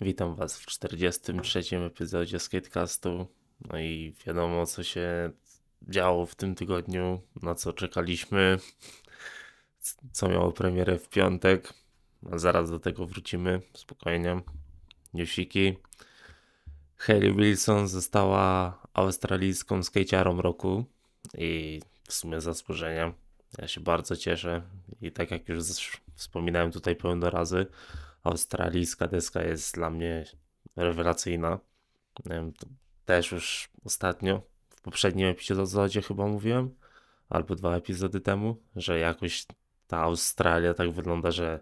Witam Was w 43. epizodzie Skatecastu. No i wiadomo, co się działo w tym tygodniu, na co czekaliśmy, co miało premierę w piątek. A zaraz do tego wrócimy, spokojnie. Newsiki. Hayley Wilson została australijską skateciarą roku i w sumie zasłużenia. Ja się bardzo cieszę i tak jak już wspominałem tutaj pełno razy, australijska deska jest dla mnie rewelacyjna. Wiem, też już ostatnio, w poprzednim epizodzie chyba mówiłem, albo dwa epizody temu, że jakoś ta Australia tak wygląda, że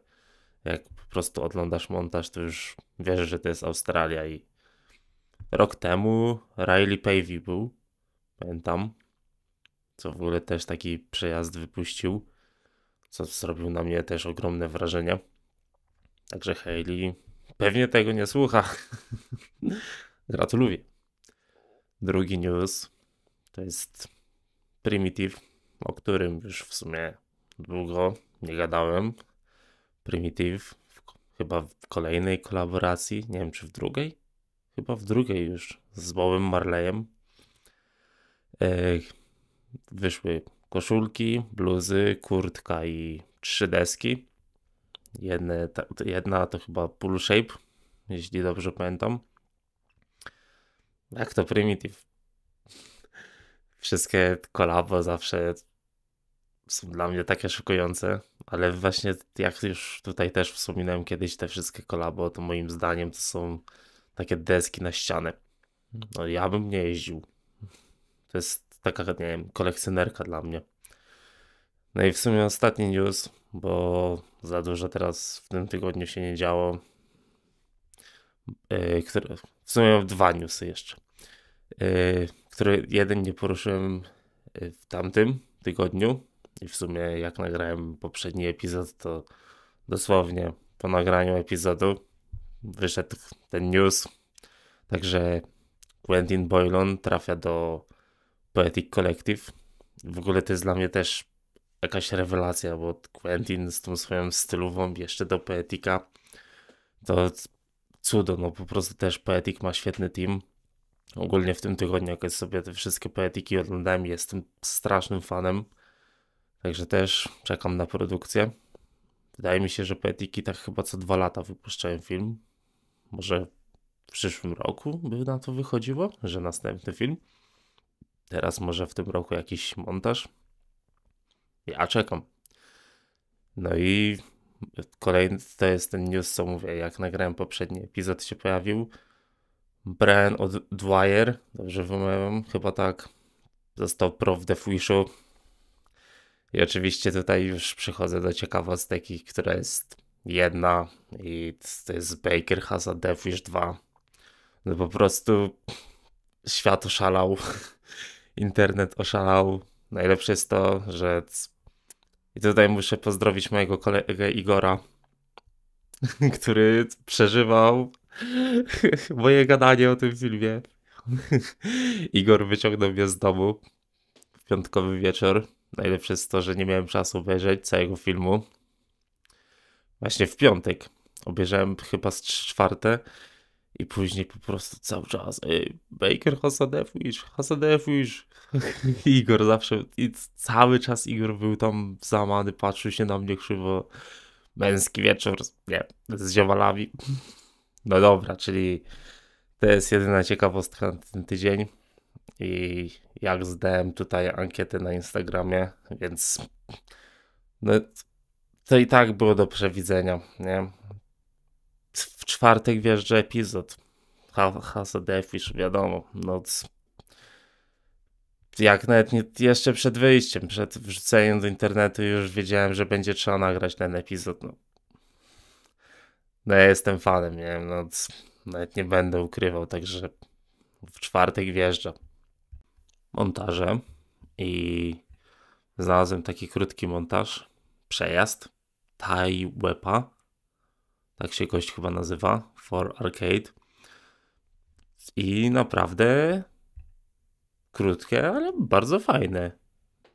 jak po prostu oglądasz montaż, to już wiesz, że to jest Australia i rok temu Riley Pavey był, pamiętam, co w ogóle też taki przejazd wypuścił, co zrobił na mnie też ogromne wrażenie. Także Hayley pewnie tego nie słucha. Gratuluję. Drugi news to jest Primitive, o którym już w sumie długo nie gadałem. Primitive, chyba w kolejnej kolaboracji, nie wiem czy w drugiej, chyba w drugiej już z Bobem Marleyem. Wyszły koszulki, bluzy, kurtka i trzy deski. Jedne, ta, jedna to chyba Pull Shape, jeśli dobrze pamiętam. Jak to Primitive? Wszystkie kolabo zawsze są dla mnie takie szokujące, ale właśnie jak już tutaj też wspominałem kiedyś, te wszystkie kolabo, to moim zdaniem to są takie deski na ścianę. No ja bym nie jeździł. To jest taka, nie wiem, kolekcjonerka dla mnie. No i w sumie ostatni news, bo za dużo teraz w tym tygodniu się nie działo. Yy, e, który, w sumie dwa newsy jeszcze. Yy, e, który jeden nie poruszyłem e, w tamtym tygodniu. I w sumie jak nagrałem poprzedni epizod, to dosłownie po nagraniu epizodu wyszedł ten news. Także Quentin Boylan trafia do Poetic Collective. W ogóle to jest dla mnie też jakaś rewelacja, bo Quentin z tą swoją stylową jeszcze do Poetika to cudo, no po prostu też Poetik ma świetny team. Ogólnie w tym tygodniu, jak sobie te wszystkie poetiki oglądałem, jestem strasznym fanem. Także też czekam na produkcję. Wydaje mi się, że poetiki tak chyba co dwa lata wypuszczają film. Może w przyszłym roku by na to wychodziło, że następny film. Teraz może w tym roku jakiś montaż ja czekam. No i kolejny, to jest ten news, co mówię, jak nagrałem poprzedni epizod, się pojawił. Brian O'Dwyer, dobrze wymawiam, chyba tak, został pro w Death I oczywiście tutaj już przychodzę do ciekawostek, która jest jedna i to jest Baker Hasa Death 2. No po prostu świat oszalał, internet oszalał. Najlepsze jest to, że i tutaj muszę pozdrowić mojego kolegę Igora, który przeżywał moje gadanie o tym filmie. Igor wyciągnął mnie z domu w piątkowy wieczór. Najlepsze jest to, że nie miałem czasu obejrzeć całego filmu. Właśnie w piątek. Obejrzałem chyba z czwarte i później po prostu cały czas, ej, Baker Hasadewicz, Hasadewicz. Igor zawsze, i cały czas Igor był tam zamany, patrzył się na mnie krzywo. Męski wieczór, nie, z ziomalami. No dobra, czyli to jest jedyna ciekawostka na ten tydzień. I jak zdałem tutaj ankietę na Instagramie, więc no, to i tak było do przewidzenia, nie? w czwartek wjeżdża epizod. Hazadefisz, wiadomo, noc. Jak nawet nie, jeszcze przed wyjściem, przed wrzuceniem do internetu już wiedziałem, że będzie trzeba nagrać ten epizod. No, no ja jestem fanem, nie wiem, no, nawet nie będę ukrywał, także w czwartek wjeżdża montażem i znalazłem taki krótki montaż, przejazd, taj łepa tak się kość chyba nazywa, For Arcade. I naprawdę krótkie, ale bardzo fajne.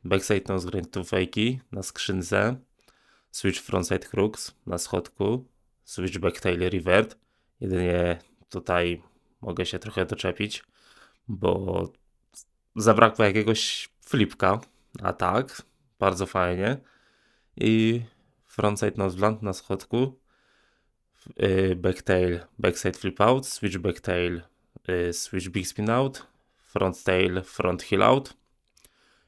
Backside no to fejki na skrzynce, switch frontside crux na schodku, switch backtail revert. Jedynie tutaj mogę się trochę doczepić, bo zabrakło jakiegoś flipka, a tak, bardzo fajnie. I frontside nose blunt na schodku, Y, backtail, backside flip out, switch backtail, y, switch big spin out, front tail, front heel out,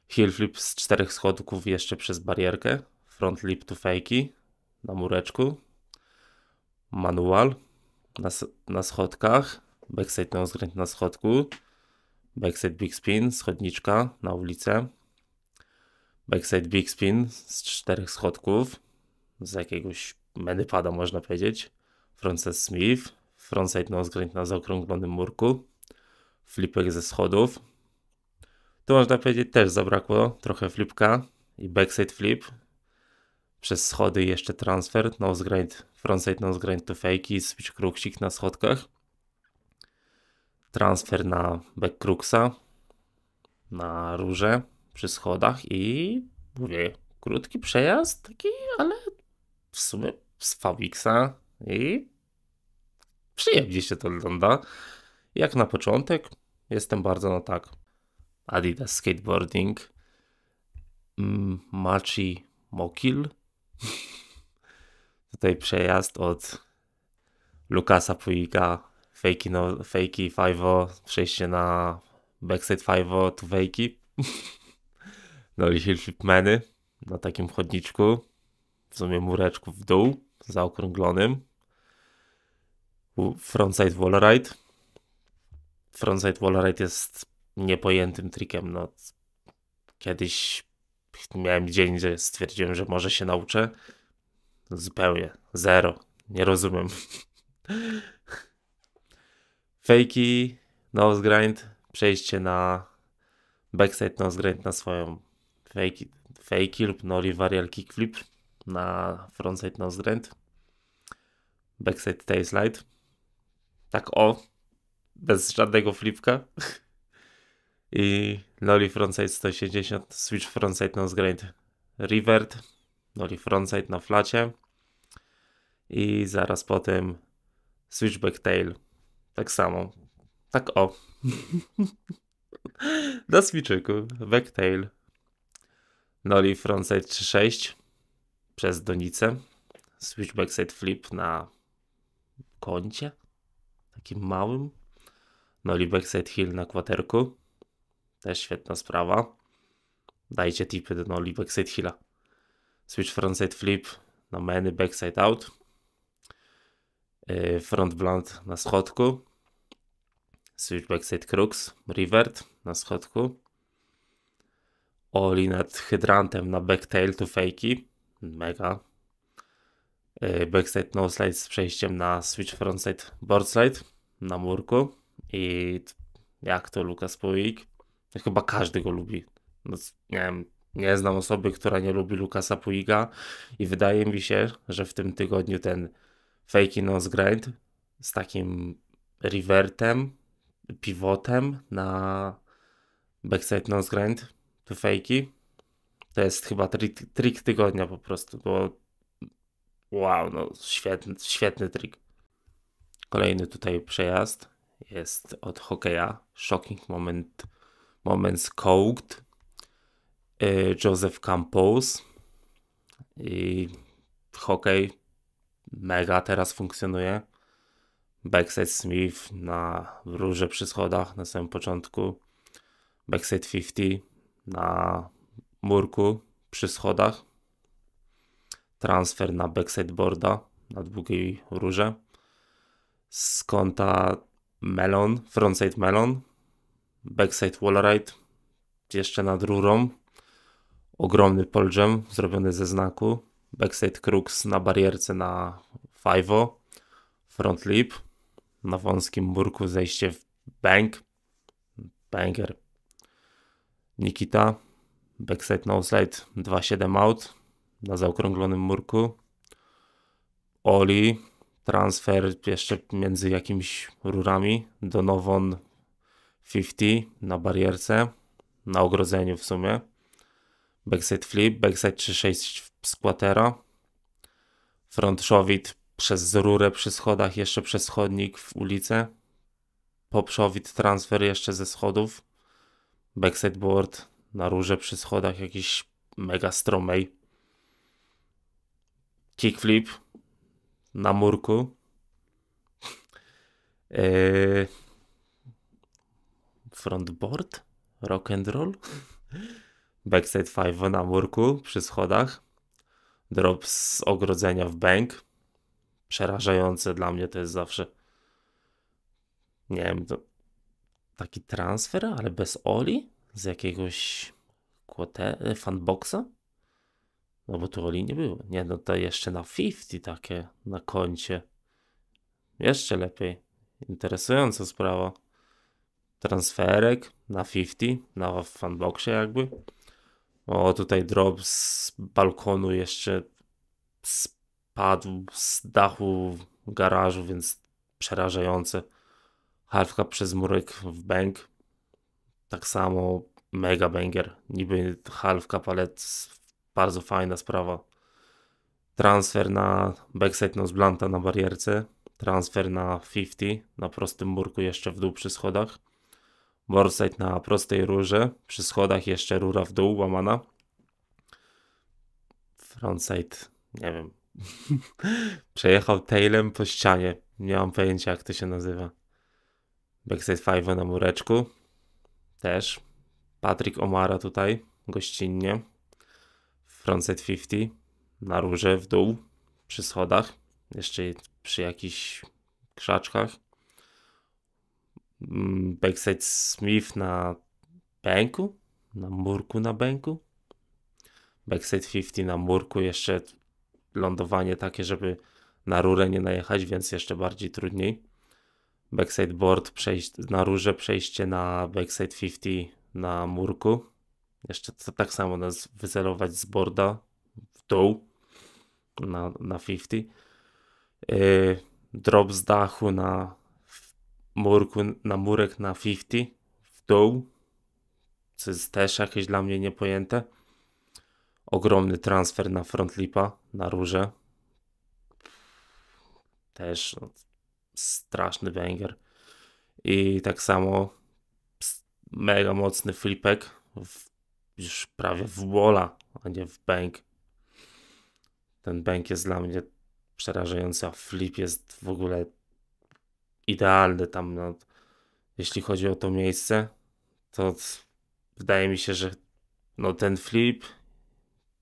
heel flip z czterech schodków jeszcze przez barierkę, front lip to fakey na mureczku, manual na, na schodkach, backside nose na schodku, backside big spin, schodniczka na ulicę, backside big spin z czterech schodków, z jakiegoś menypada można powiedzieć, Frances Smith, frontside nosegrind na zaokrąglonym murku, flipek ze schodów. Tu można powiedzieć też zabrakło trochę flipka i backside flip. Przez schody jeszcze transfer, nosegrind, frontside nosegrind to fake i switch kruksik na schodkach. Transfer na back kruksa, na róże przy schodach i mówię, krótki przejazd taki, ale w sumie z Fabixa i przyjemnie się to wygląda. Jak na początek, jestem bardzo no tak. Adidas Skateboarding, mm, Machi Mokil. Tutaj przejazd od Lukasa Puiga, Fakey, no, fakey Five'o, przejście na Backside Five'o, tu Fakey. No i Hillshipmeny na takim chodniczku, w sumie mureczku w dół zaokrąglonym, frontside wallride. Frontside wallride jest niepojętym trikiem. No, kiedyś miałem dzień, gdzie stwierdziłem, że może się nauczę. Zupełnie. Zero. Nie rozumiem. Fejki, nose grind, przejście na backside nose grind na swoją fejki, lub nori varial kickflip na frontside nose rent, backside tail slide. Tak o, bez żadnego flipka. I Loli frontside 180, switch frontside nose grind, revert, Loli frontside na flacie. I zaraz potem back tail. Tak samo. Tak o. na switchiku, back tail. Noli frontside 3.6 przez donicę. switch backside flip na kącie, takim małym. No i backside heel na kwaterku. Też świetna sprawa. Dajcie tipy do no, noli backside hilla, Switch frontside flip na no, many backside out. Yy, Front blunt na schodku. Switch backside crooks revert na schodku. Oli nad hydrantem na backtail to fakey mega. E, backside no slide z przejściem na switch frontside slide na murku i jak to Lukas Puig? Chyba każdy go lubi. No, nie wiem, nie znam osoby, która nie lubi Lukasa Puiga i wydaje mi się, że w tym tygodniu ten fake nose grind z takim revertem, pivotem na backside nose grind to fakey to jest chyba trik, trik tygodnia po prostu, bo wow, no świetny, świetny trik. Kolejny tutaj przejazd jest od hokeja. Shocking moment, moments cold. Y, Joseph Campos i hokej mega teraz funkcjonuje. Backside Smith na róże przy schodach na samym początku. Backside 50 na murku przy schodach. Transfer na backside boarda na długiej rurze. Z kąta melon, frontside melon, backside wallride jeszcze nad rurą. Ogromny polżem zrobiony ze znaku. Backside crux na barierce na five'o. Front lip na wąskim murku zejście w bank. Banger. Nikita backside no slide 2-7 out na zaokrąglonym murku. Oli, transfer jeszcze między jakimiś rurami, nowon 50 na barierce, na ogrodzeniu w sumie. Backside flip, backside 3-6 z Front shovit przez rurę przy schodach, jeszcze przez schodnik w ulicę. shovit transfer jeszcze ze schodów. Backside board na rurze przy schodach jakiejś mega stromej. Kickflip na murku. Yy... Frontboard? Rock and roll? Backside 5 na murku przy schodach. Drop z ogrodzenia w bank. Przerażające dla mnie to jest zawsze. Nie wiem, to taki transfer, ale bez Oli? z jakiegoś quarter, fanboxa? No bo tu roli nie było. Nie, no to jeszcze na 50 takie na koncie. Jeszcze lepiej. Interesująca sprawa. Transferek na 50, na fanboxie jakby. O, tutaj drop z balkonu jeszcze spadł z dachu garażu, więc przerażające. Halfka przez murek w bank tak samo mega banger. Niby half palet, bardzo fajna sprawa. Transfer na backside nozblanta blanta na barierce. Transfer na 50 na prostym murku jeszcze w dół przy schodach. Borside na prostej rurze. Przy schodach jeszcze rura w dół łamana. Frontside, nie wiem. Przejechał tailem po ścianie. Nie mam pojęcia jak to się nazywa. Backside 5 na mureczku też. Patrick Omara tutaj, gościnnie. Frontset 50 na róże w dół, przy schodach, jeszcze przy jakichś krzaczkach. Mm, Backside Smith na bęku, na murku na bęku. Backside 50 na murku, jeszcze lądowanie takie, żeby na rurę nie najechać, więc jeszcze bardziej trudniej backside board, przejść na rurze przejście na backside 50 na murku. Jeszcze to tak samo nas wycelować z boarda w dół na, na 50. Yy, drop z dachu na murku, na murek na 50 w dół. Co jest też jakieś dla mnie niepojęte. Ogromny transfer na frontlipa, na rurze Też no, straszny banger. I tak samo mega mocny flipek w, już prawie w bola, a nie w bank. Ten bank jest dla mnie przerażający, a flip jest w ogóle idealny tam. No, jeśli chodzi o to miejsce, to wydaje mi się, że no, ten flip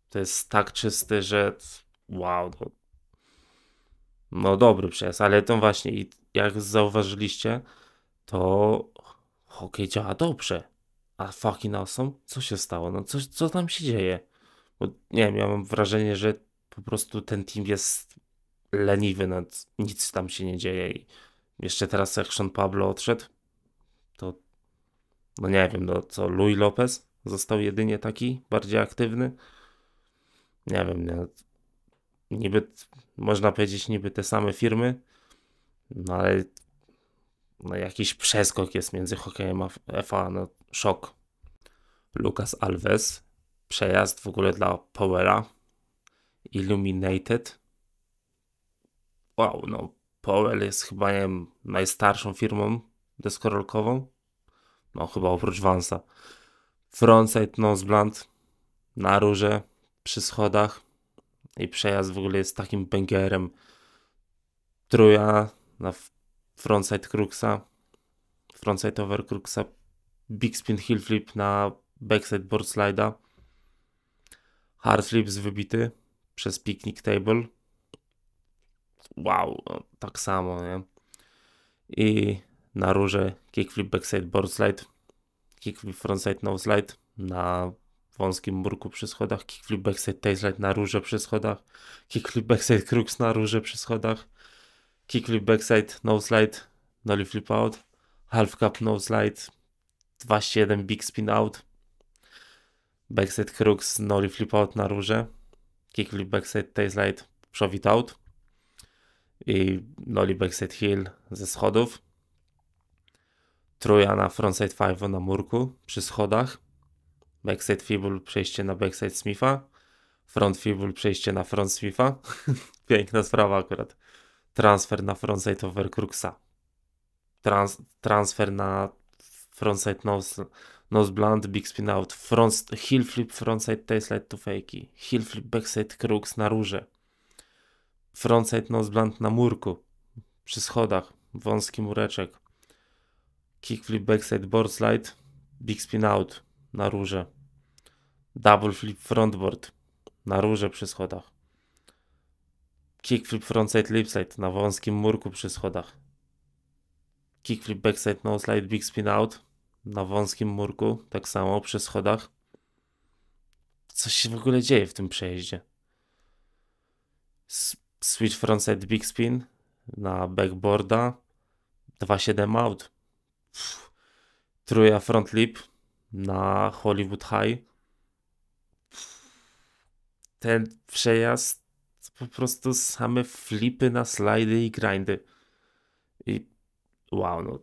to jest tak czysty, że wow, no, no dobry przejazd, ale to właśnie, i jak zauważyliście, to hokej działa dobrze. A fucking awesome? Co się stało? No co, co tam się dzieje? Bo nie wiem, ja mam wrażenie, że po prostu ten team jest leniwy, no, nic tam się nie dzieje i jeszcze teraz jak Sean Pablo odszedł, to no nie wiem, no co, Luis Lopez został jedynie taki, bardziej aktywny? Nie wiem, no, niby, można powiedzieć, niby te same firmy, no ale no jakiś przeskok jest między hokejem a FA, no szok. Lucas Alves, przejazd w ogóle dla Powera, Illuminated. Wow, no Powell jest chyba, nie wiem, najstarszą firmą deskorolkową. No chyba oprócz Vansa. Frontside Noseblunt na rurze przy schodach i przejazd w ogóle jest takim bangerem. Truja na frontside Cruxa, frontside over Cruxa, big spin heel flip na backside board slida, hard flips wybity przez picnic table. Wow, no, tak samo, nie? I na rurze kickflip backside board slide, kickflip frontside no slide na wąskim murku przy schodach, kickflip backside tailslide na rurze przy schodach, kickflip backside crux na rurze przy schodach, kickflip backside no slide, nollie flip out, half cup no slide, 21 big spin out, backside crux nollie flip out na rurze, kickflip backside tailslide przowit out i nollie backside heel ze schodów, trójana frontside 5 na murku przy schodach, backside fibul przejście na backside Smitha, front fibul przejście na front Smitha. Piękna sprawa akurat. Transfer na frontside overcruxa. Trans transfer na frontside nose, nose blunt, big spin out, front, heel flip frontside tailslide to fakey, heel flip backside crux na rurze, frontside nose blunt na murku, przy schodach, wąski mureczek, kickflip backside board slide, big spin out, na rurze. Double flip frontboard na rurze przy schodach. Kickflip frontside lipside na wąskim murku przy schodach. Kickflip backside no slide big spin out na wąskim murku, tak samo przy schodach. Co się w ogóle dzieje w tym przejeździe? Switch frontside big spin na backboarda 2.7 out. Truja front lip na Hollywood High. Ten przejazd po prostu same flipy na slajdy i grindy. I wow, no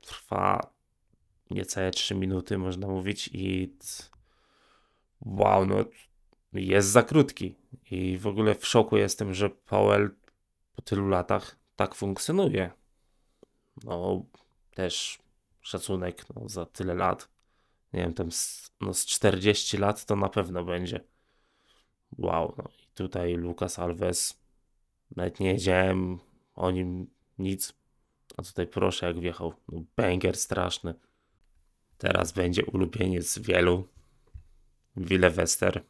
trwa niecałe 3 minuty, można mówić, i wow, no jest za krótki. I w ogóle w szoku jestem, że Powell po tylu latach tak funkcjonuje. No, też szacunek no, za tyle lat nie wiem, tam z, no z 40 lat to na pewno będzie. Wow, no i tutaj Lucas Alves, nawet nie wiedziałem o nim nic, a tutaj proszę jak wjechał, no banger straszny. Teraz będzie ulubieniec wielu, Wille Wester,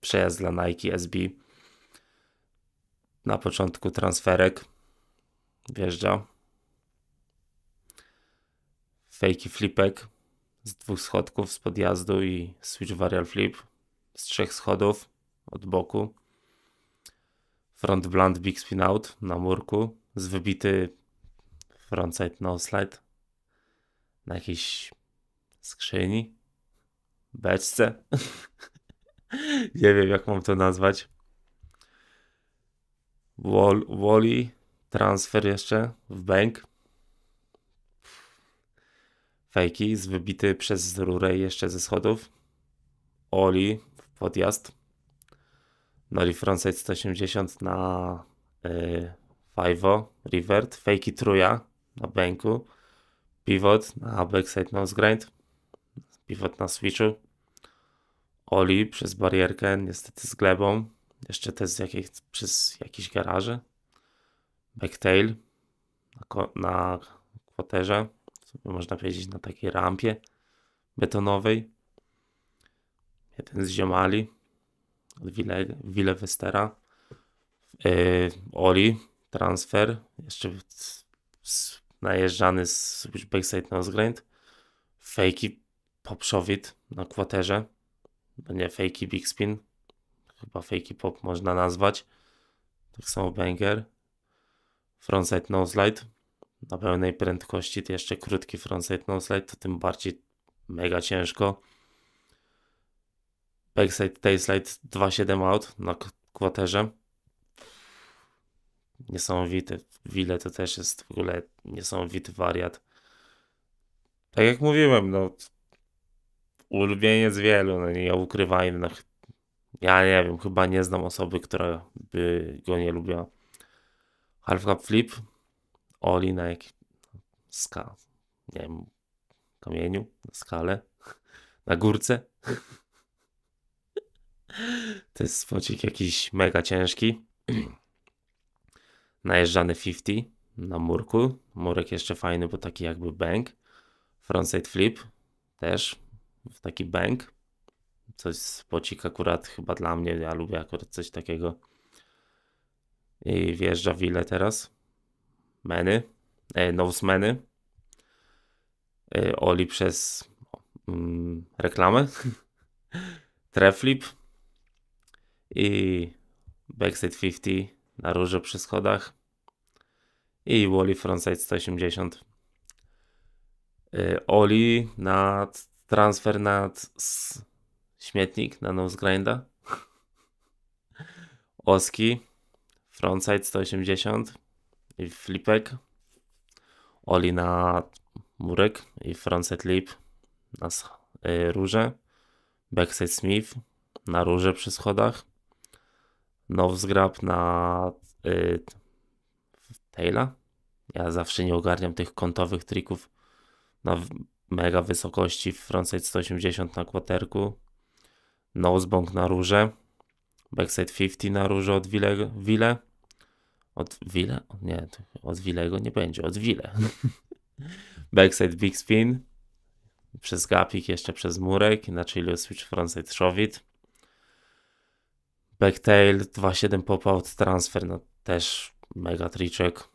przejazd dla Nike SB. Na początku transferek wjeżdża. Fejki flipek, z dwóch schodków z podjazdu i switch varial flip z trzech schodów od boku. Front blunt big spin out na murku z wybity frontside no slide na jakiejś skrzyni, beczce. Nie wiem jak mam to nazwać. Wall, Wally transfer jeszcze w bank Fejki z wybity przez rurę jeszcze ze schodów. Oli w podjazd. Noli frontside 180 na yy, Fivo, revert. Fejki truja na banku. Pivot na backside nose grind. Pivot na switchu. Oli przez barierkę, niestety z glebą. Jeszcze też z jakich, przez jakieś garaże. Backtail na, na kwaterze można powiedzieć, na takiej rampie betonowej. Jeden z ziomali od Wille, Wille Westera. Yy, e, Oli, transfer, jeszcze z, z, najeżdżany z backside nosegrind. Fejki popszowit na kwaterze. No nie, fejki big spin. Chyba fejki pop można nazwać. Tak samo banger. Frontside noslide na pełnej prędkości, to jeszcze krótki frontside slide, to tym bardziej mega ciężko. Backside tailslide 2.7 out na kwaterze. Niesamowity. Wile to też jest w ogóle niesamowity wariat. Tak jak mówiłem, no ulubieniec wielu, no nie ukrywajmy, no, ja nie wiem, chyba nie znam osoby, która by go nie lubiła. Half Cup Flip oli na jakimś no, nie wiem, kamieniu, na skale, na górce. To jest spocik jakiś mega ciężki. Najeżdżany 50 na murku. Murek jeszcze fajny, bo taki jakby bank. Frontside flip też w taki bank. Coś spocik akurat chyba dla mnie, ja lubię akurat coś takiego. I wjeżdża wile teraz. Meny, e, Nosemeny, e, Oli przez mm, reklamę, Treflip i Backside 50 na róże przy schodach i Wally Frontside 180. E, Oli na transfer na śmietnik, na nose grinda. Oski, frontside 180 i flipek. Oli na murek i frontset lip na y, róże. Backside Smith na róże przy schodach. Now zgrab na y, Ja zawsze nie ogarniam tych kątowych trików na mega wysokości frontside 180 na kwaterku. Nosebong na róże. Backside 50 na róże od Wille. Od Wile? Nie, od Wilego nie będzie, od Wile. Backside Big Spin. Przez gapik, jeszcze przez murek, inaczej Leo Switch Frontside Showit. Backtail 2.7 pop out transfer, no też mega triczek.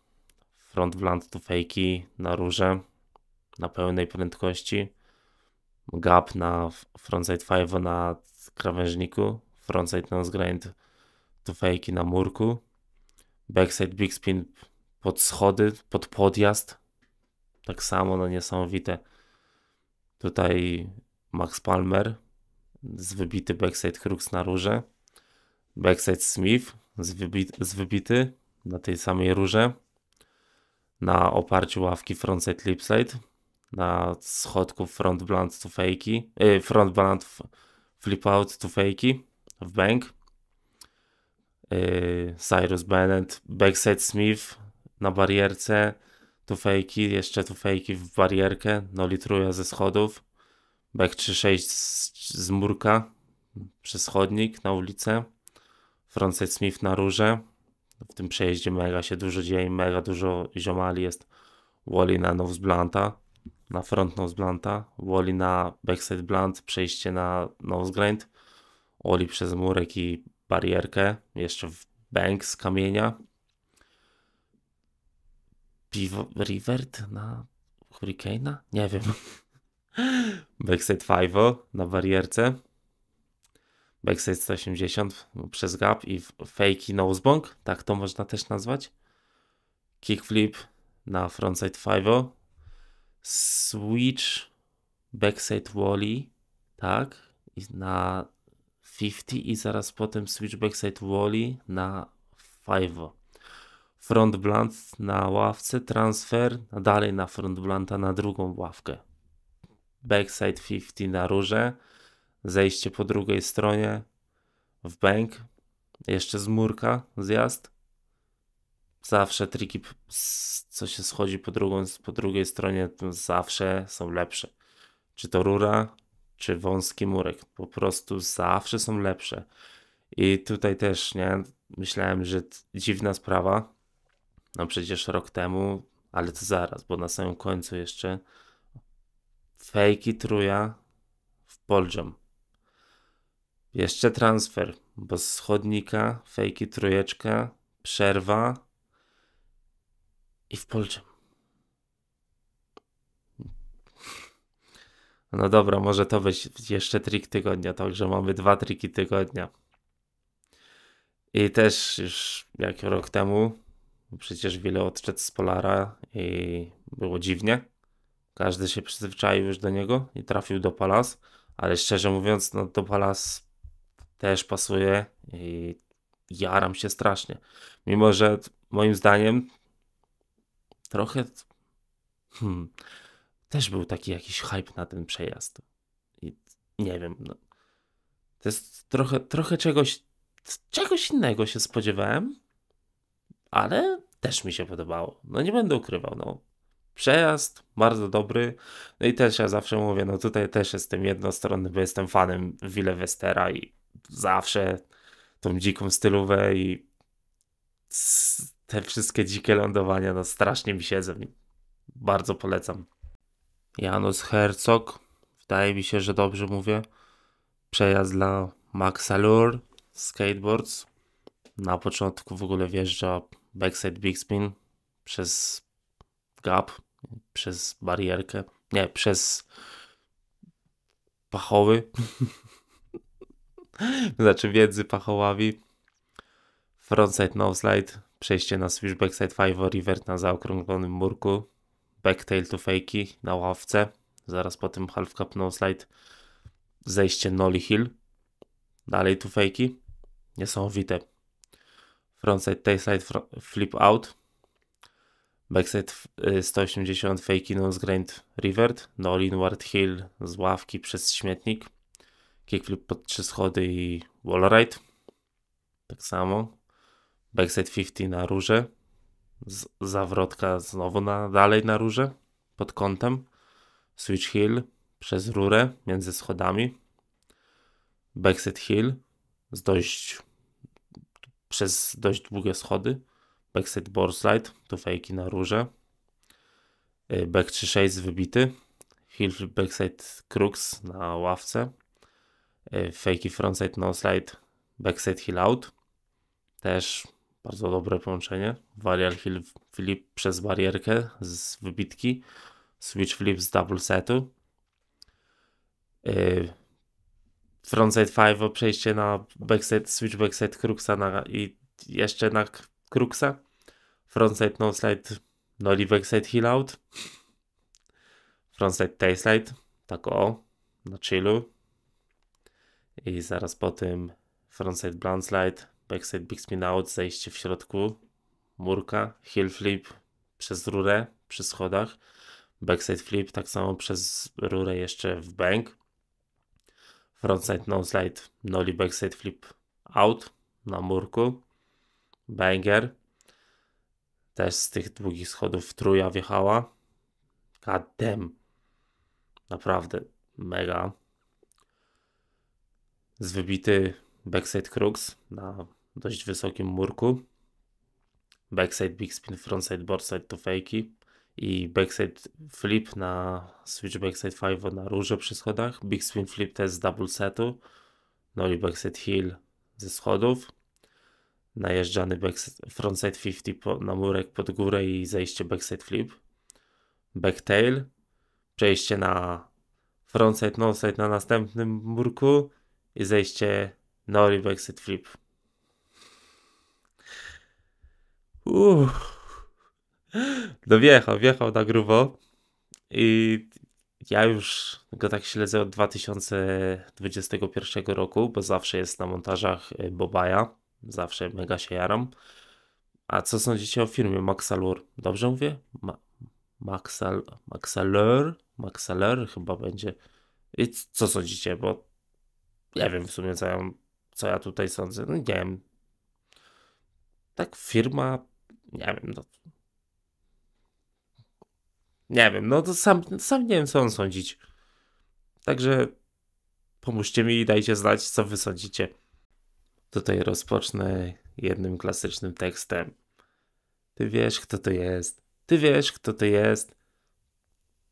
Front wlant to fakey na róże na pełnej prędkości. Gap na frontside 5 na krawężniku. Frontside nose grind to fakey na murku Backside big spin pod schody, pod podjazd. Tak samo, no niesamowite. Tutaj Max Palmer z wybity backside crux na rurze. Backside Smith z, wybity, z wybity na tej samej rurze. Na oparciu ławki frontside lipside. Na schodku front blunt to fakey. E, front blunt flip out to fakey w bank. Y, Cyrus Bennett, Backside Smith na barierce, tu fejki, jeszcze tu fejki w barierkę, no litruja ze schodów, back 3-6 z, z murka przez chodnik na ulicę, frontside Smith na róże, w tym przejeździe mega się dużo dzieje, mega dużo ziomali jest, Wally na nose blanta, na front nose blanta, Wally na backside blunt, przejście na nose grind, Oli przez murek i barierkę, jeszcze w bank z kamienia. Piwo, na Hurricane'a? Nie wiem. Backside 5 na barierce. Backside 180 przez gap i fakey nosebong, tak to można też nazwać. Kickflip na frontside 5 Switch backside wally, tak, i na 50 i zaraz potem switch backside Wally na 5. Front blunt na ławce, transfer dalej na front blanta na drugą ławkę. Backside 50 na róże, zejście po drugiej stronie w bank, jeszcze z murka zjazd. Zawsze triki, co się schodzi po, drugą, po drugiej stronie, zawsze są lepsze. Czy to rura, czy wąski murek. Po prostu zawsze są lepsze. I tutaj też, nie, myślałem, że dziwna sprawa. No przecież rok temu, ale to zaraz, bo na samym końcu jeszcze fejki truja w Polżom. Jeszcze transfer, bo z chodnika, fejki przerwa i w Polczym. No dobra, może to być jeszcze trik tygodnia, także mamy dwa triki tygodnia. I też już jak rok temu, przecież wiele odszedł z Polara i było dziwnie. Każdy się przyzwyczaił już do niego i trafił do Palas, ale szczerze mówiąc, no do Palas też pasuje i jaram się strasznie. Mimo, że moim zdaniem trochę... Hmm, też był taki jakiś hype na ten przejazd. I nie wiem, no. To jest trochę, trochę czegoś, czegoś innego się spodziewałem, ale też mi się podobało. No nie będę ukrywał, no. Przejazd bardzo dobry. No i też ja zawsze mówię, no tutaj też jestem jednostronny, bo jestem fanem Wille Westera i zawsze tą dziką stylówę i te wszystkie dzikie lądowania, no strasznie mi siedzą. Bardzo polecam. Janusz Herzog, wydaje mi się, że dobrze mówię. Przejazd dla Maxa Lur, skateboards. Na początku w ogóle wjeżdża backside big spin przez gap, przez barierkę, nie, przez pachoły. znaczy między pachołami. Frontside, no slide, przejście na switch backside 5 oriver na zaokrąglonym murku backtail to fakey na ławce. Zaraz po tym half cup no slide zejście Nolly Hill. Dalej to fejki. Niesamowite. Frontside tailslide flip out. Backside 180 y, fakey no grind revert. Nolly inward hill z ławki przez śmietnik. Kickflip pod trzy schody i wall ride. Tak samo. Backside 50 na róże. Z zawrotka znowu na, dalej na rurze, pod kątem. Switch Hill przez rurę między schodami. Backset Hill z dość, przez dość długie schody. Backset slide tu fejki na rurze. Y, back 3-6 wybity. Hill Backside Crux na ławce. Fakey Frontside no slide Backside Hill Out. Też bardzo dobre połączenie. Varial flip przez barierkę z wybitki. Switch flip z double setu. Yy, frontside 5 przejście na backside, switch backside Kruxa na, i jeszcze na Kruxa. Frontside no slide, no i backside heel out. Frontside tail slide, tak o, na chillu. I zaraz po tym frontside blunt slide, backside big spin out, zejście w środku, murka, heel flip przez rurę przy schodach, backside flip tak samo przez rurę jeszcze w bank, frontside no slide, noli backside flip out na murku, banger, też z tych długich schodów truja wjechała, god damn. naprawdę mega, z wybity backside Crooks na dość wysokim murku. Backside big spin, frontside boardside to fake'i i backside flip na switch backside 5 na róże przy schodach. Big spin flip to jest double setu. no i backside heel ze schodów. Najeżdżany backside, frontside 50 po, na murek pod górę i zejście backside flip. Backtail. Przejście na frontside, nonside na następnym murku i zejście no i backside flip. Uff. No wjechał, wjechał na grubo i ja już go tak śledzę od 2021 roku, bo zawsze jest na montażach y, Bobaja, zawsze mega się jaram. A co sądzicie o firmie Maxalur? Dobrze mówię? Ma Maxal Maxalur? Maxalur chyba będzie. I co sądzicie, bo nie wiem w sumie co ja, co ja tutaj sądzę. No nie wiem, tak firma, nie wiem, no, nie wiem, no to sam, sam nie wiem, co on sądzić. Także pomóżcie mi i dajcie znać, co wy sądzicie. Tutaj rozpocznę jednym klasycznym tekstem. Ty wiesz, kto to jest. Ty wiesz, kto to jest.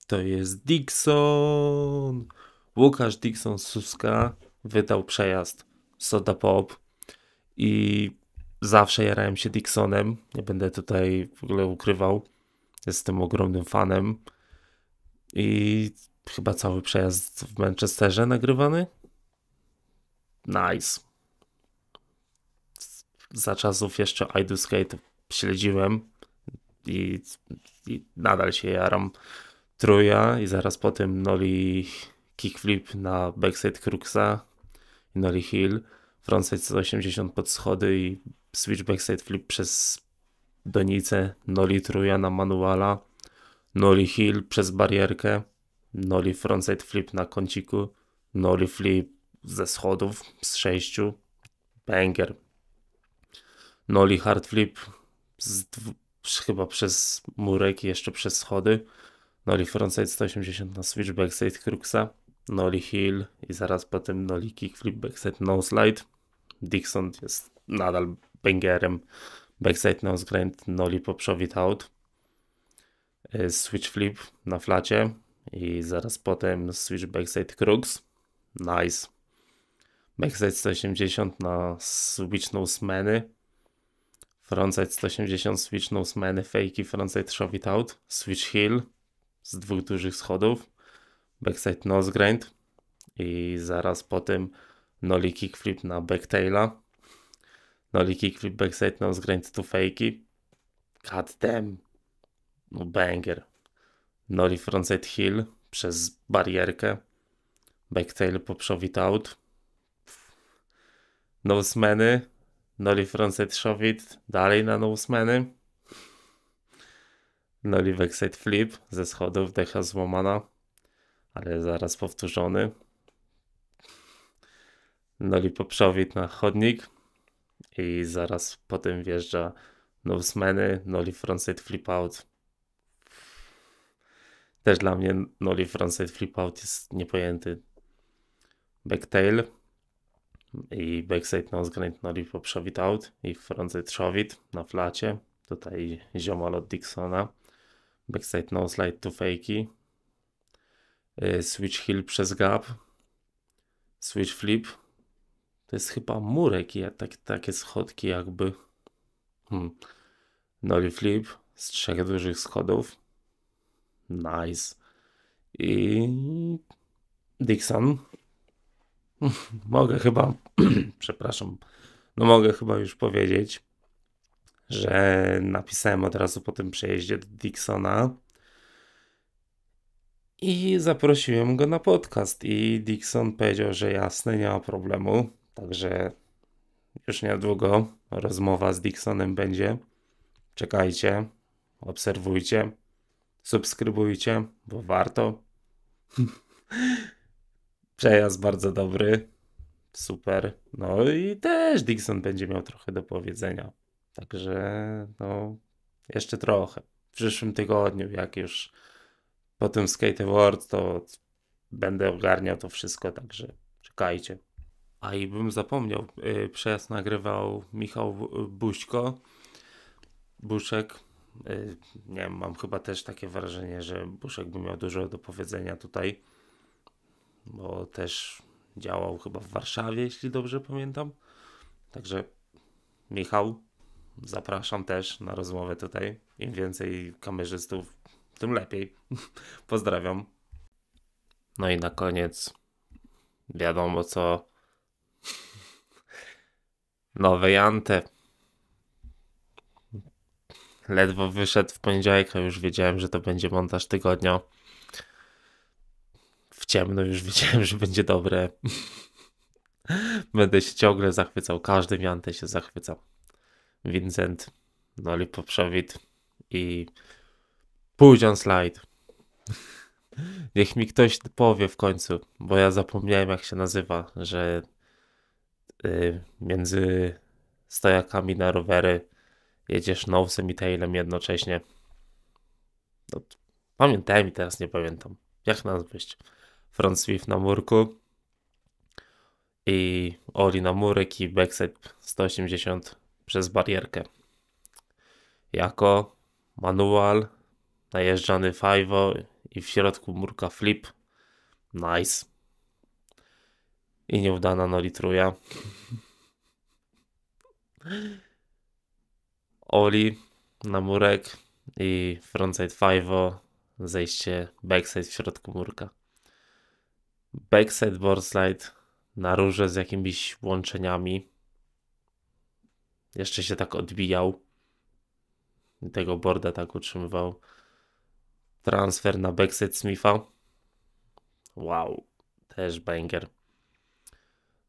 To jest Dixon. Łukasz Dixon Suska wydał przejazd Soda Pop i Zawsze jarałem się Dixonem, nie będę tutaj w ogóle ukrywał. Jestem ogromnym fanem. I chyba cały przejazd w Manchesterze nagrywany. Nice. Za czasów jeszcze I Do Skate śledziłem i, i nadal się jaram. Truja i zaraz potem Noli kickflip na backside Cruxa i Noli Hill. Frontside 180 pod schody i switchback backside flip przez Donicę, noli Trujana Manuala, noli heel przez barierkę, noli frontside flip na kąciku, noli flip ze schodów z sześciu, banger. Noli hard flip z, chyba przez murek i jeszcze przez schody, noli frontside 180 na switchback backside Cruxa, noli heel i zaraz potem noli kick flip backside no slide. Dixon jest nadal bangerem backside nose grind, nolip it out, e, switch flip na flacie i zaraz potem switch backside crux, nice. Backside 180 na switch nose many, frontside 180 switch nose many, fakey frontside shove out, switch heel z dwóch dużych schodów, backside nose grind i zaraz potem noli kickflip na backtaila noli kickflip backside no z granicy to fakey. cut them No banger. noli frontside heel przez barierkę. Backtail po out. Nosemeny. noli frontside shove Dalej na nosemeny. noli backside flip ze schodów decha złomana. Ale zaraz powtórzony. noli poprzowit na chodnik i zaraz potem wjeżdża Nosemeny, Noli Frontside Flip Out. Też dla mnie Noli Frontside Flip Out jest niepojęty. Backtail i backside nose grind Noli po out i frontside shove na flacie. Tutaj ziomal od Dixona. Backside nose slide to fakey. Y, Switch heel przez gap. Switch flip to jest chyba murek i tak, takie schodki jakby. Hmm. Nolly flip z trzech dużych schodów. Nice. I Dixon. mogę chyba, przepraszam, no mogę chyba już powiedzieć, że napisałem od razu po tym przejeździe do Dixona i zaprosiłem go na podcast i Dixon powiedział, że jasne, nie ma problemu. Także już niedługo rozmowa z Dixonem będzie. Czekajcie, obserwujcie, subskrybujcie, bo warto. Przejazd bardzo dobry. Super. No i też Dixon będzie miał trochę do powiedzenia. Także no, jeszcze trochę. W przyszłym tygodniu, jak już po tym Skate Award, to będę ogarniał to wszystko, także czekajcie. A i bym zapomniał, y, przejazd nagrywał Michał y, Buźko, Buszek. Y, nie wiem, mam chyba też takie wrażenie, że Buszek by miał dużo do powiedzenia tutaj, bo też działał chyba w Warszawie, jeśli dobrze pamiętam. Także Michał, zapraszam też na rozmowę tutaj. Im więcej kamerzystów, tym lepiej. Pozdrawiam. No i na koniec wiadomo co Nowe Jante. Ledwo wyszedł w poniedziałek, a już wiedziałem, że to będzie montaż tygodnia. W ciemno już wiedziałem, że będzie dobre. Będę się ciągle zachwycał. Każdy Jante się zachwycał. Vincent, Noli Poprzewit i Pójdź on slide. Niech mi ktoś powie w końcu, bo ja zapomniałem jak się nazywa, że Y, między stojakami na rowery jedziesz nowsem i tailem jednocześnie. No, pamiętałem i teraz nie pamiętam. Jak nazwać? Front Swift na murku i Oli na murek i backside 180 przez barierkę. Jako manual najeżdżany 5 i w środku murka flip. Nice i nieudana litruja Oli na murek i frontside 5 zejście backside w środku murka. Backside boardslide na rurze z jakimiś łączeniami. Jeszcze się tak odbijał. tego boarda tak utrzymywał. Transfer na backside Smitha. Wow, też banger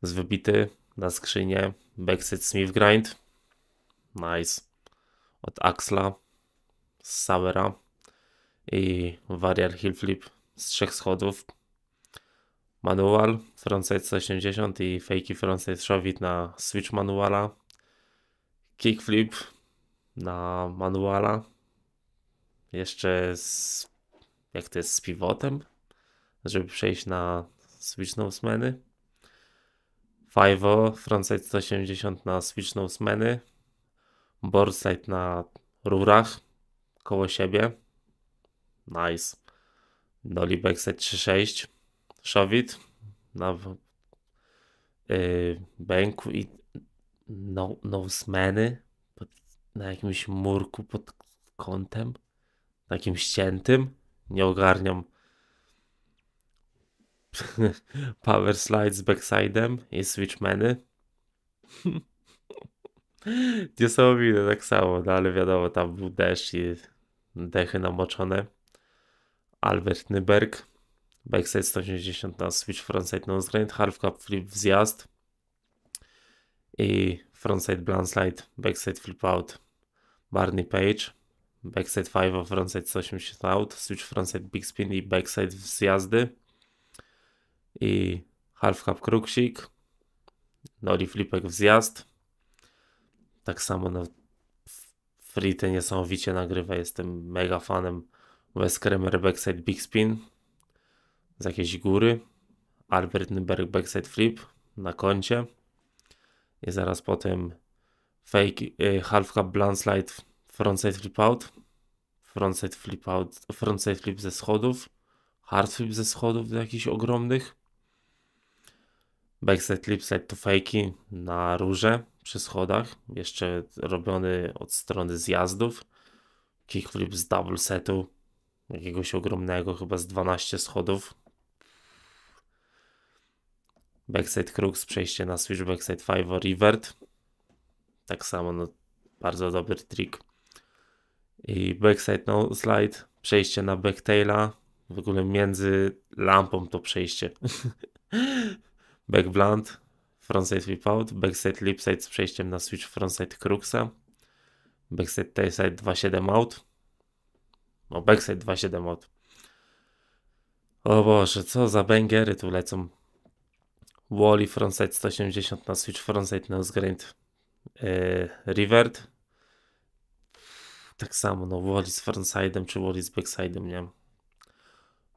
zwybity wybity na skrzynię. Backset Smith Grind. Nice. Od Axla. Z Sauera. I Varial Hill Flip z trzech schodów. Manual frontside 180 i fakey frontside showit na switch manuala. Kickflip na manuala. Jeszcze z, jak to jest z pivotem, żeby przejść na switch nosemany. FiveO, Frontside 180 na Switch Nosemeny, Boardside na rurach koło siebie. Nice. Dolly Backside 3.6. Szowit na yy, bęku i no, nosemeny na jakimś murku pod kątem, takim ściętym. Nie ogarniam Power slide z backside'em i switchmeny. Niesamowite, tak samo, no ale wiadomo, tam był deszcz i dechy namoczone. Albert Nyberg, backside 180 na switch, frontside nose grind, half cup flip wzjazd. i frontside blind slide, backside flip out. Barney Page, backside 5, frontside 180 out, switch frontside big spin i backside zjazdy i half hub kruksik, noli flipek w zjazd. Tak samo na Frite niesamowicie nagrywa, jestem mega fanem Wes Kremer backside big spin z jakiejś góry, Albert Nyberg backside flip na koncie i zaraz potem fake y, half cup blunt slide frontside flip out frontside flip out frontside flip ze schodów hard flip ze schodów jakichś ogromnych Backside flipside to fakey na rurze przy schodach, jeszcze robiony od strony zjazdów. Kickflip z double setu, jakiegoś ogromnego, chyba z 12 schodów. Backside crux, przejście na switch backside 5 revert. Tak samo, no, bardzo dobry trik. I backside no slide, przejście na backtaila. W ogóle między lampą to przejście. back blunt, frontside whip out, backside lipside z przejściem na switch frontside cruxa, backside tailside 2.7 out, no backside 2.7 out. O Boże, co za bangery tu lecą. Wally frontside 180 na switch frontside na yy, revert. Tak samo, no Wally z frontside'em czy Wally z backside'em, nie wiem.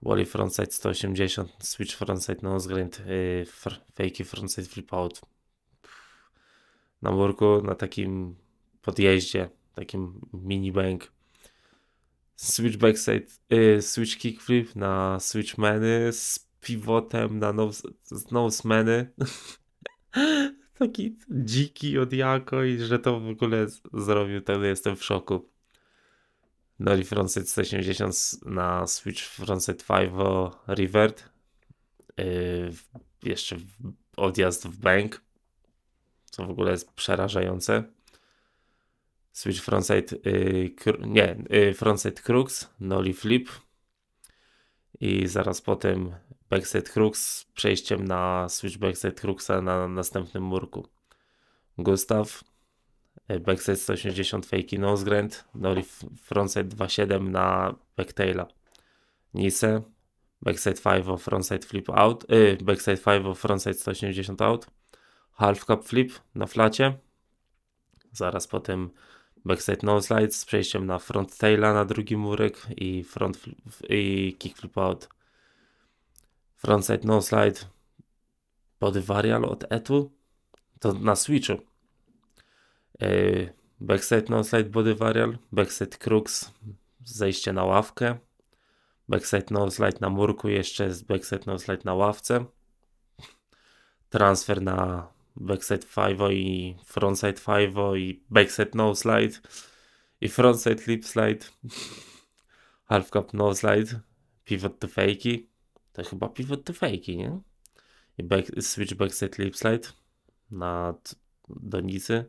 Wally frontside 180, switch frontside nosegrind, yy, fr fakey frontside flip out. Na murku, na takim podjeździe, takim mini bank. Switch backside, yy, switch kickflip na switchmany z pivotem na nosemany. Taki dziki od jako i że to w ogóle zrobił, to jestem w szoku. Noli Frontset 180 na Switch Frontset 5 Revert. Y, jeszcze odjazd w bank, co w ogóle jest przerażające. Switch Frontside, yy, nie, yy, Frontside Crux, Noli Flip i zaraz potem Backside Crux przejściem na Switch Backside Cruxa na następnym murku. Gustaw backside 180 nose nosegrind, nori frontside 27 na backtaila. Nise, backside 5 o frontside flip out, y, backside 5 o frontside 180 out, half cup flip na flacie, zaraz potem backside no slide z przejściem na front taila na drugi murek i front flip, i kick flip out. Frontside no slide pod varial od etu to na switchu E, backside non-slide body varial, backside crux, zejście na ławkę, backside non-slide na murku, jeszcze jest backside non-slide na ławce, transfer na backside 5 i frontside 5 i backside no-slide i frontside lip slide, half cup no-slide, pivot to fakey, to chyba pivot to fakey, nie? I back, switch backside lip slide na donicy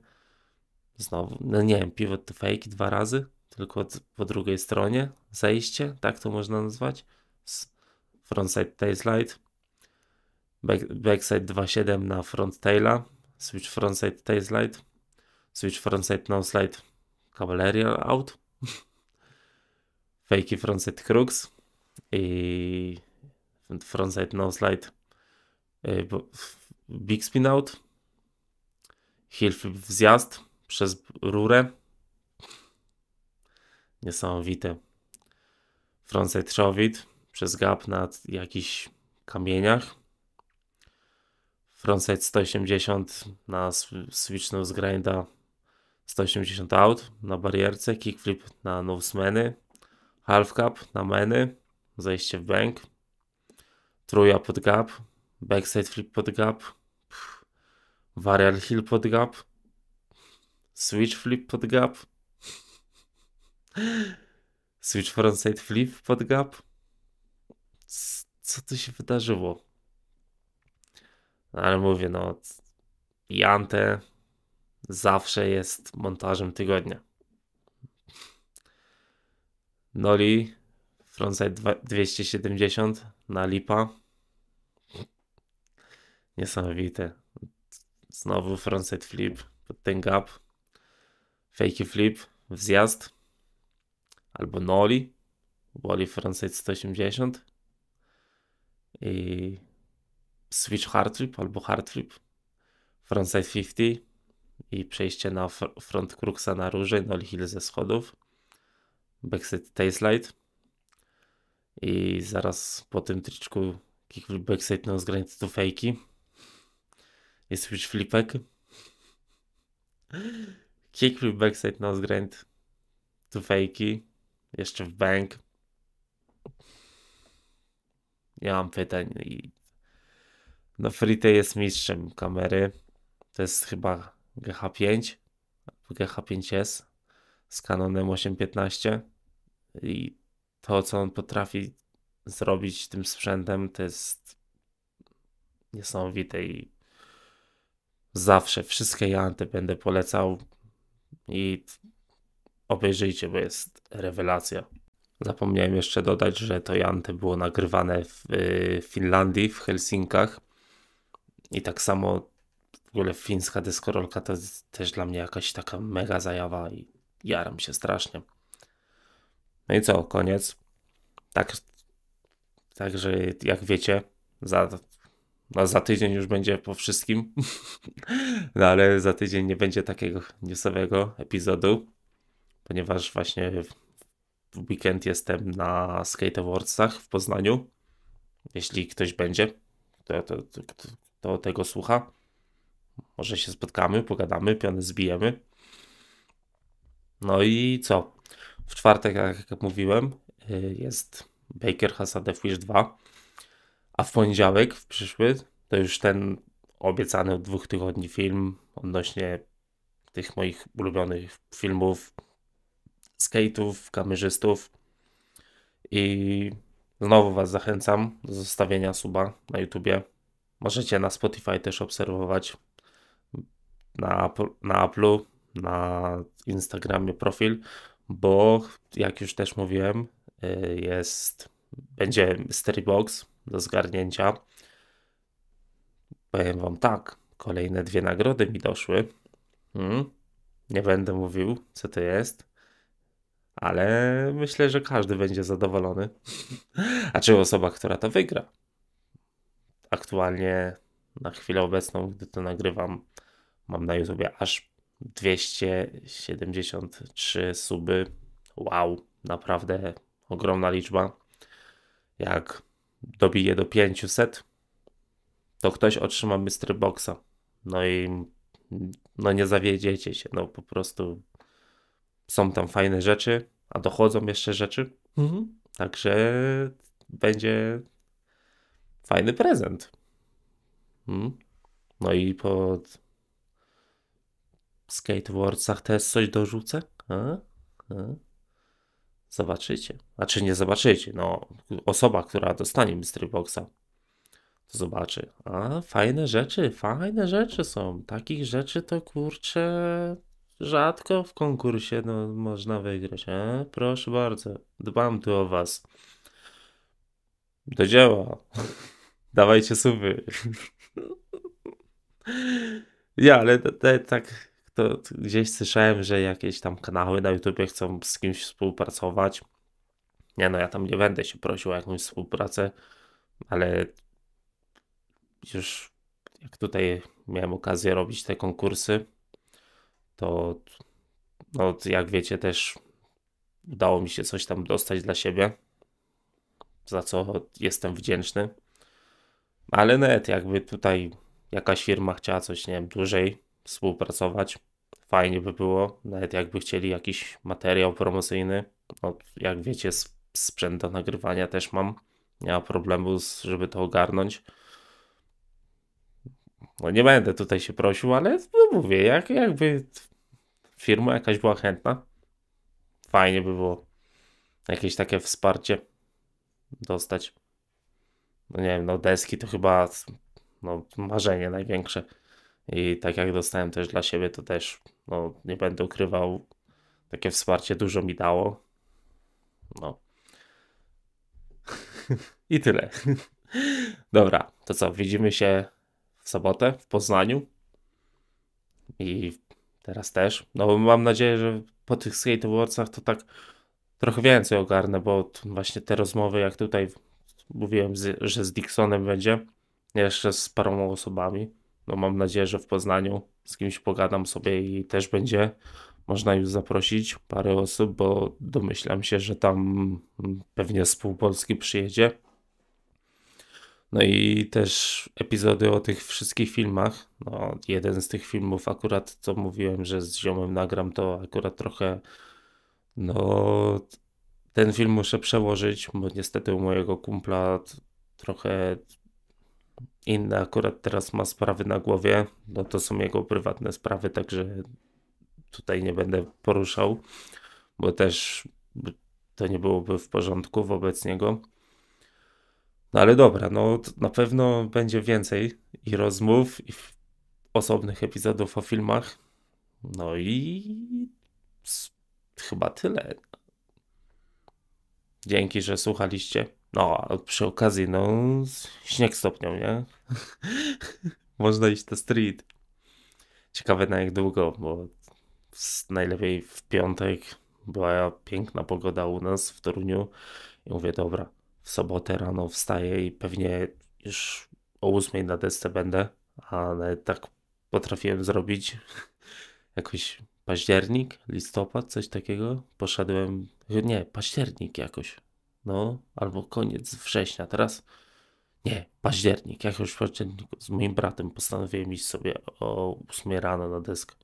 znowu, no nie wiem, pivot to fake dwa razy, tylko od, po drugiej stronie, zejście, tak to można nazwać, frontside tail slide, back, backside 2.7 na front taila, switch frontside tail slide, switch frontside no slide, cavalerial out, fakey frontside crux i frontside no slide, y, big spin out, heel flip przez rurę. Niesamowite. Frontside trzowit przez gap na jakichś kamieniach. Frontside 180 na switchnu z grinda 180 out na barierce, kickflip na nosemeny, half cup na meny, zejście w bank, truja pod gap, backside flip pod gap, varial hill pod gap, Switch flip pod gap. Switch frontside flip pod gap. Co tu się wydarzyło? No ale mówię, no Jante zawsze jest montażem tygodnia. Noli frontside 270 na lipa. Niesamowite. Znowu frontside flip pod ten gap. Fakey flip, wzjazd Albo noli, boli Frontside 180. I switch hard flip albo hard flip. Frontside 50 i przejście na front cruxa na róże, noli hill ze schodów. Backside tailslide. I zaraz po tym triczku kickflip backside no z granicy do fejki. Jest switch flipek. Kickflip backside nosegrind. Tu fejki. Jeszcze w bank. Nie mam pytań. I... No Frite jest mistrzem kamery. To jest chyba GH5 GH5S z Canonem 815 i to co on potrafi zrobić tym sprzętem to jest niesamowite i zawsze wszystkie janty będę polecał i obejrzyjcie, bo jest rewelacja. Zapomniałem jeszcze dodać, że to Jante było nagrywane y, w Finlandii, w Helsinkach i tak samo w ogóle fińska deskorolka to jest też dla mnie jakaś taka mega zajawa i jaram się strasznie. No i co, koniec. Tak, także jak wiecie, za no za tydzień już będzie po wszystkim, no ale za tydzień nie będzie takiego newsowego epizodu, ponieważ właśnie w weekend jestem na Skate Awardsach w Poznaniu. Jeśli ktoś będzie, to, to, to, to tego słucha. Może się spotkamy, pogadamy, piony zbijemy. No i co? W czwartek, jak mówiłem, y, jest Baker Hazard Wish 2. A w poniedziałek, w przyszły, to już ten obiecany od dwóch tygodni film odnośnie tych moich ulubionych filmów, skate'ów, kamerzystów. I znowu Was zachęcam do zostawienia suba na YouTubie. Możecie na Spotify też obserwować, na, na Apple'u, na Instagramie profil, bo jak już też mówiłem, y, jest, będzie Mystery Box, do zgarnięcia. Powiem wam tak, kolejne dwie nagrody mi doszły. Hmm. Nie będę mówił, co to jest, ale myślę, że każdy będzie zadowolony. A czy osoba, która to wygra? Aktualnie, na chwilę obecną, gdy to nagrywam, mam na YouTubie aż 273 suby. Wow, naprawdę ogromna liczba. Jak dobije do 500, to ktoś otrzyma Mystery Boxa. No i no nie zawiedziecie się, no po prostu są tam fajne rzeczy, a dochodzą jeszcze rzeczy. Mhm. Także będzie fajny prezent. Mhm. No i po skateboardsach też coś dorzucę. A? A? Zobaczycie. Znaczy nie zobaczycie. No, osoba, która dostanie Mystery Boxa, to zobaczy. A, fajne rzeczy, fajne rzeczy są. Takich rzeczy to kurczę rzadko w konkursie no, można wygrać. E? Proszę bardzo, dbam tu o was. Do dzieła. Dawajcie suby. ja, ale tak to gdzieś słyszałem, że jakieś tam kanały na YouTube chcą z kimś współpracować. Nie no, ja tam nie będę się prosił o jakąś współpracę, ale już jak tutaj miałem okazję robić te konkursy, to no, jak wiecie też udało mi się coś tam dostać dla siebie, za co jestem wdzięczny. Ale net, jakby tutaj jakaś firma chciała coś, nie wiem, dłużej współpracować. Fajnie by było, nawet jakby chcieli jakiś materiał promocyjny. No, jak wiecie, sprzęt do nagrywania też mam. Nie ma problemu, z, żeby to ogarnąć. No nie będę tutaj się prosił, ale no mówię, jak, jakby firma jakaś była chętna, fajnie by było jakieś takie wsparcie dostać. No nie wiem, no deski to chyba no, marzenie największe. I tak jak dostałem też dla siebie, to też no, nie będę ukrywał, takie wsparcie dużo mi dało. No. I tyle. Dobra, to co, widzimy się w sobotę w Poznaniu. I teraz też. No mam nadzieję, że po tych skateboardsach to tak trochę więcej ogarnę, bo właśnie te rozmowy, jak tutaj mówiłem, że z Dixonem będzie, jeszcze z paroma osobami no mam nadzieję, że w Poznaniu z kimś pogadam sobie i też będzie można już zaprosić parę osób, bo domyślam się, że tam pewnie z Polski przyjedzie. No i też epizody o tych wszystkich filmach. No, jeden z tych filmów akurat, co mówiłem, że z ziomem nagram, to akurat trochę no ten film muszę przełożyć, bo niestety u mojego kumpla trochę inny akurat teraz ma sprawy na głowie, no to są jego prywatne sprawy, także tutaj nie będę poruszał, bo też to nie byłoby w porządku wobec niego. No ale dobra, no na pewno będzie więcej i rozmów, i osobnych epizodów o filmach. No i chyba tyle. Dzięki, że słuchaliście. No, a przy okazji, no, śnieg stopnią, nie? Można iść na street. Ciekawe na jak długo, bo najlepiej w piątek była piękna pogoda u nas w Toruniu. I mówię, dobra, w sobotę rano wstaję i pewnie już o ósmej na desce będę, ale tak potrafiłem zrobić jakoś październik, listopad, coś takiego. Poszedłem, nie, październik jakoś, no, albo koniec września, teraz nie, październik, już w październiku z moim bratem postanowiłem iść sobie o 8 rano na dysk.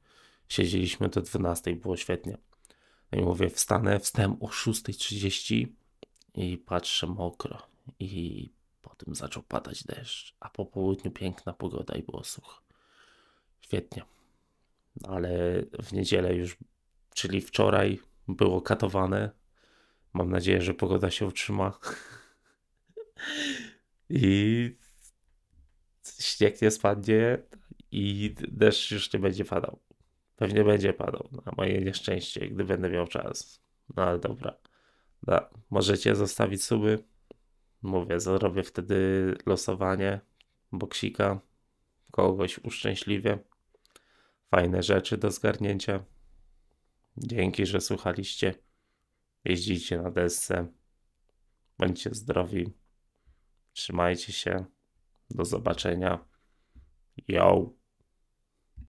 Siedzieliśmy do 12, było świetnie. No i mówię, wstanę, wstałem o 6.30 i patrzę mokro. I potem zaczął padać deszcz, a po południu piękna pogoda i było sucho. Świetnie. Ale w niedzielę już, czyli wczoraj było katowane, Mam nadzieję, że pogoda się utrzyma. I śnieg nie spadnie i deszcz już nie będzie padał. Pewnie będzie padał, na moje nieszczęście, gdy będę miał czas. No ale dobra. Da. Możecie zostawić suby. Mówię, zrobię wtedy losowanie boksika. Kogoś uszczęśliwie. Fajne rzeczy do zgarnięcia. Dzięki, że słuchaliście jeździcie na desce, bądźcie zdrowi, trzymajcie się, do zobaczenia. Yo!